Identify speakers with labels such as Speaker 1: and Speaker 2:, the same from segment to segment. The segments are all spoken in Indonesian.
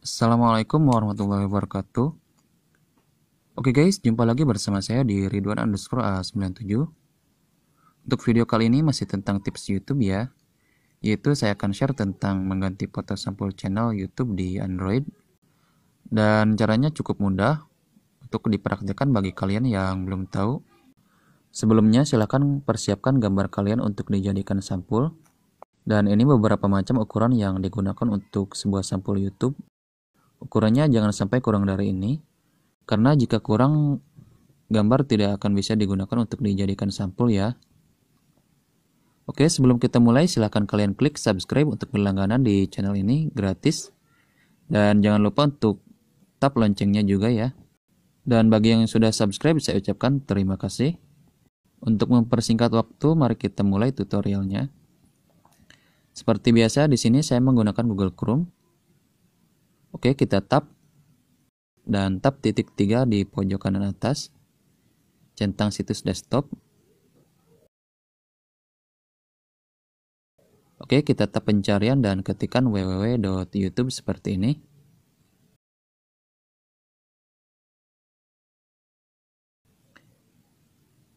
Speaker 1: Assalamualaikum warahmatullahi wabarakatuh. Oke guys, jumpa lagi bersama saya di Ridwan underscore A97. Untuk video kali ini masih tentang tips YouTube ya, yaitu saya akan share tentang mengganti foto sampul channel YouTube di Android. Dan caranya cukup mudah untuk dipraktikkan bagi kalian yang belum tahu. Sebelumnya silahkan persiapkan gambar kalian untuk dijadikan sampul. Dan ini beberapa macam ukuran yang digunakan untuk sebuah sampul YouTube Ukurannya jangan sampai kurang dari ini, karena jika kurang, gambar tidak akan bisa digunakan untuk dijadikan sampul ya. Oke, sebelum kita mulai, silahkan kalian klik subscribe untuk berlangganan di channel ini, gratis. Dan jangan lupa untuk tap loncengnya juga ya. Dan bagi yang sudah subscribe, saya ucapkan terima kasih. Untuk mempersingkat waktu, mari kita mulai tutorialnya. Seperti biasa, di sini saya menggunakan Google Chrome. Oke, kita tap dan tap titik tiga di pojok kanan atas centang situs desktop. Oke, kita tap pencarian dan ketikkan www.youtube seperti
Speaker 2: ini.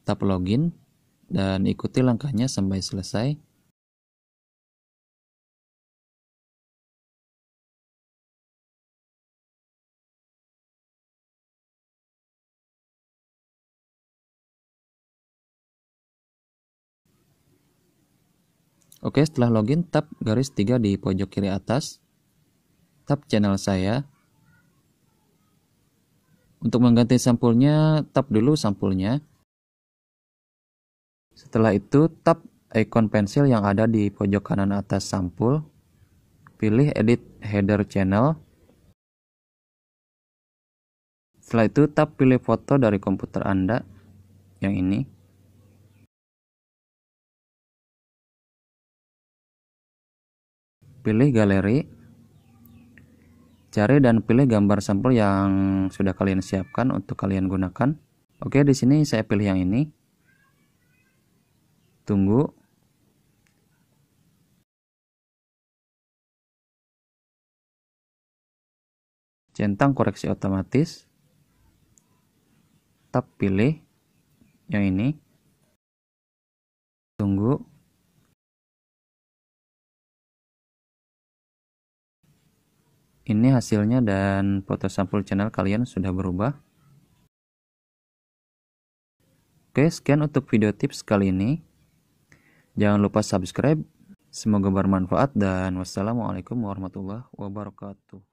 Speaker 2: Tap login dan ikuti langkahnya sampai selesai.
Speaker 1: Oke, setelah login, tap garis 3 di pojok kiri atas. Tap channel saya. Untuk mengganti sampulnya, tap dulu sampulnya. Setelah itu, tap ikon pensil yang ada di pojok kanan atas sampul. Pilih edit header channel. Setelah itu, tap pilih foto dari
Speaker 2: komputer Anda yang ini.
Speaker 1: pilih galeri cari dan pilih gambar sampel yang sudah kalian siapkan untuk kalian gunakan oke di sini saya pilih yang ini tunggu centang koreksi otomatis Tap pilih yang ini Ini hasilnya dan foto sampul channel kalian sudah berubah. Oke, sekian untuk video tips kali ini. Jangan lupa subscribe. Semoga bermanfaat dan wassalamualaikum warahmatullahi wabarakatuh.